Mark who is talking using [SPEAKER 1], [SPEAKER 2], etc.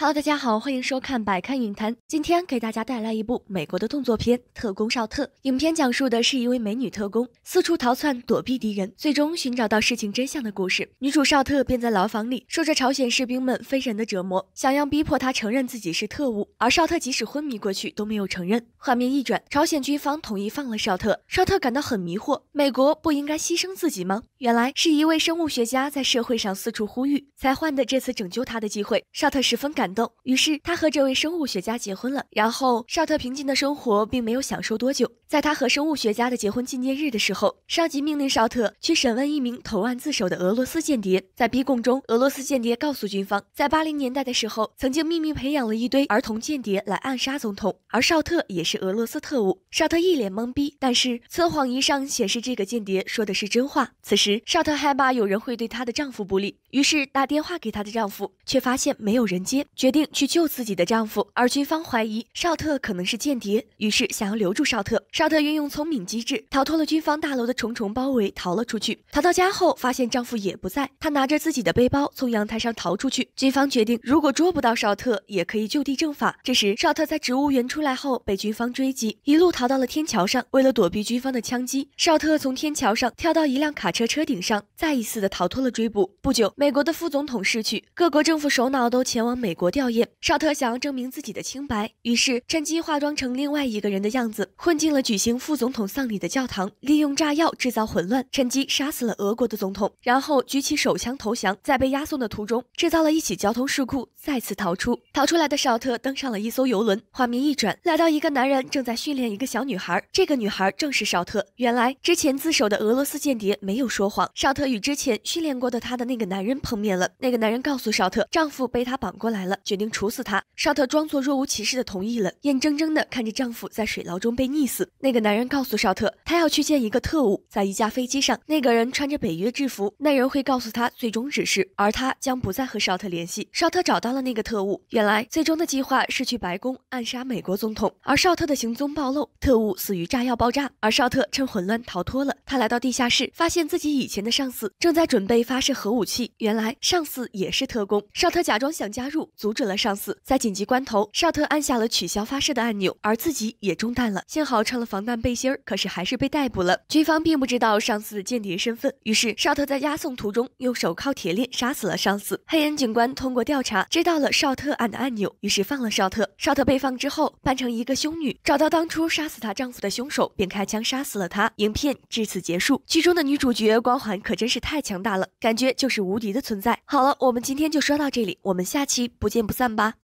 [SPEAKER 1] Hello，大家好，欢迎收看百看影坛。今天给大家带来一部美国的动作片《特工绍特》。影片讲述的是一位美女特工四处逃窜躲避敌人，最终寻找到事情真相的故事。女主绍特便在牢房里受着朝鲜士兵们非人的折磨，想要逼迫她承认自己是特务。而绍特即使昏迷过去都没有承认。画面一转，朝鲜军方同意放了绍特，绍特感到很迷惑：美国不应该牺牲自己吗？原来是一位生物学家在社会上四处呼吁，才换的这次拯救他的机会。绍特十分感。于是他和这位生物学家结婚了。然后绍特平静的生活并没有享受多久，在他和生物学家的结婚纪念日的时候，上级命令绍特去审问一名投案自首的俄罗斯间谍。在逼供中，俄罗斯间谍告诉军方，在八零年代的时候，曾经秘密培养了一堆儿童间谍来暗杀总统，而绍特也是俄罗斯特务。绍特一脸懵逼，但是测谎仪上显示这个间谍说的是真话。此时绍特害怕有人会对她的丈夫不利，于是打电话给她的丈夫，却发现没有人接。决定去救自己的丈夫，而军方怀疑绍特可能是间谍，于是想要留住绍特。绍特运用聪明机智，逃脱了军方大楼的重重包围，逃了出去。逃到家后，发现丈夫也不在，他拿着自己的背包从阳台上逃出去。军方决定，如果捉不到绍特，也可以就地正法。这时，绍特在植物园出来后被军方追击，一路逃到了天桥上。为了躲避军方的枪击，绍特从天桥上跳到一辆卡车车顶上，再一次的逃脱了追捕。不久，美国的副总统逝去，各国政府首脑都前往美国。吊唁，绍特想要证明自己的清白，于是趁机化妆成另外一个人的样子，混进了举行副总统丧礼的教堂，利用炸药制造混乱，趁机杀死了俄国的总统，然后举起手枪投降，在被押送的途中制造了一起交通事故，再次逃出。逃出来的绍特登上了一艘游轮。画面一转，来到一个男人正在训练一个小女孩，这个女孩正是绍特。原来之前自首的俄罗斯间谍没有说谎，绍特与之前训练过的他的那个男人碰面了，那个男人告诉绍特，丈夫被他绑过来了。决定处死他，绍特装作若无其事的同意了，眼睁睁的看着丈夫在水牢中被溺死。那个男人告诉绍特，他要去见一个特务，在一架飞机上。那个人穿着北约制服，那人会告诉他最终指示，而他将不再和绍特联系。绍特找到了那个特务，原来最终的计划是去白宫暗杀美国总统，而绍特的行踪暴露，特务死于炸药爆炸，而绍特趁混乱逃脱了。他来到地下室，发现自己以前的上司正在准备发射核武器。原来上司也是特工，绍特假装想加入。阻止了上司，在紧急关头，少特按下了取消发射的按钮，而自己也中弹了。幸好穿了防弹背心儿，可是还是被逮捕了。军方并不知道上司的间谍身份，于是少特在押送途中用手铐铁链杀死了上司。黑人警官通过调查知道了少特按的按钮，于是放了少特。少特被放之后，扮成一个凶女，找到当初杀死她丈夫的凶手，并开枪杀死了他。影片至此结束。剧中的女主角光环可真是太强大了，感觉就是无敌的存在。好了，我们今天就说到这里，我们下期不。不见不散吧。